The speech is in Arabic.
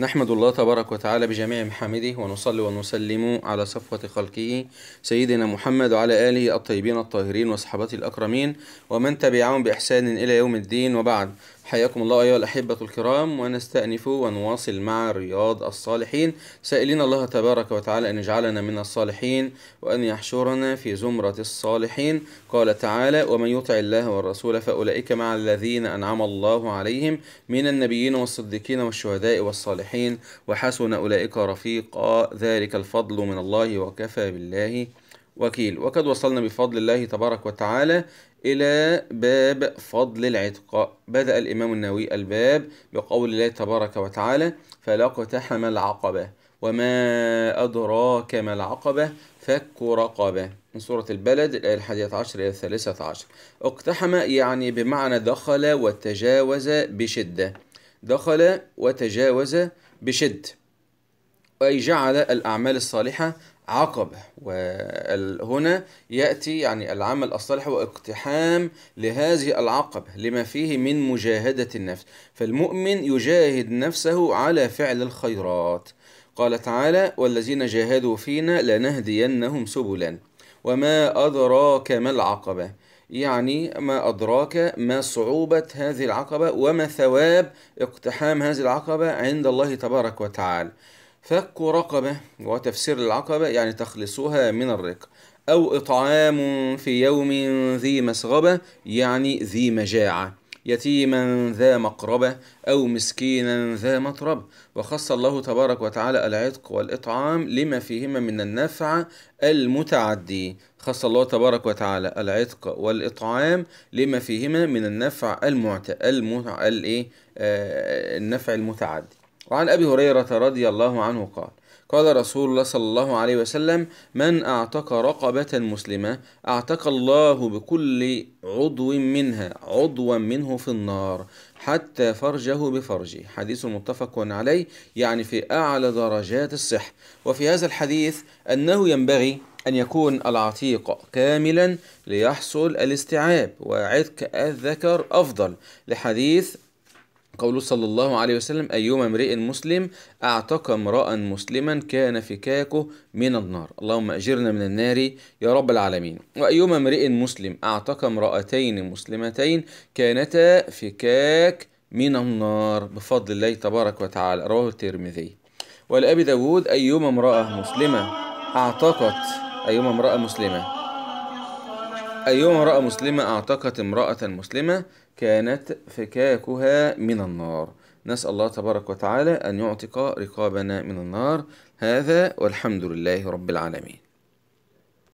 نحمد الله تبارك وتعالى بجميع محامده ونصلي ونسلم على صفوة خلقه سيدنا محمد وعلى آله الطيبين الطاهرين وصحابته الأكرمين ومن تبعهم بإحسان إلى يوم الدين وبعد حياكم الله أيها الأحبة الكرام ونستأنف ونواصل مع رياض الصالحين سائلين الله تبارك وتعالى أن يجعلنا من الصالحين وأن يحشرنا في زمرة الصالحين قال تعالى ومن يطع الله والرسول فأولئك مع الذين أنعم الله عليهم من النبيين والصديقين والشهداء والصالحين وحسن أولئك رفيقا ذلك الفضل من الله وكفى بالله وكيل وقد وصلنا بفضل الله تبارك وتعالى إلى باب فضل العتق بدأ الإمام النووي الباب بقول الله تبارك وتعالى اقتحم العقبة وما أدراك ما العقبة فك رقبة من سورة البلد الآية الحادية عشر إلى الثالثة عشر اقتحم يعني بمعنى دخل وتجاوز بشدة دخل وتجاوز بشدة أي جعل الأعمال الصالحة عقبة وهنا يأتي يعني العمل الصالح واقتحام لهذه العقبة لما فيه من مجاهدة النفس فالمؤمن يجاهد نفسه على فعل الخيرات قال تعالى والذين جاهدوا فينا لنهدينهم سبلا وما أدراك ما العقبة يعني ما أدراك ما صعوبة هذه العقبة وما ثواب اقتحام هذه العقبة عند الله تبارك وتعالى فك رقبة وتفسير العقبة يعني تخلصها من الرق أو إطعام في يوم ذي مسغبة يعني ذي مجاعة يتيما ذا مقربة أو مسكينا ذا مطرب وخص الله تبارك وتعالى العتق والإطعام لما فيهما من النفع المتعدي خص الله تبارك وتعالى العتق والإطعام لما فيهما من النفع المعت إيه؟ آه، النفع المتعدي وعن أبي هريرة رضي الله عنه قال قال رسول الله صلى الله عليه وسلم من أعتق رقبة مسلمة أعتق الله بكل عضو منها عضوا منه في النار حتى فرجه بفرجه حديث متفق عليه يعني في أعلى درجات الصح وفي هذا الحديث أنه ينبغي أن يكون العتيق كاملا ليحصل الاستيعاب وعتق الذكر أفضل لحديث قوله صلى الله عليه وسلم أيما امرئ مسلم أعتق امرأ مسلما كان فكاكه من النار اللهم أجرنا من النار يا رب العالمين وأيما امرئ مسلم أعتق امرأتين مسلمتين كانتا فكاك من النار بفضل الله تبارك وتعالى رواه الترمذي ولأبي داود أيما امرأة مسلمة أعتقت أيما امرأة مسلمة أيما امرأة مسلمة أعتقت امرأة مسلمة كانت فكاكها من النار نسأل الله تبارك وتعالى أن يعتق رقابنا من النار هذا والحمد لله رب العالمين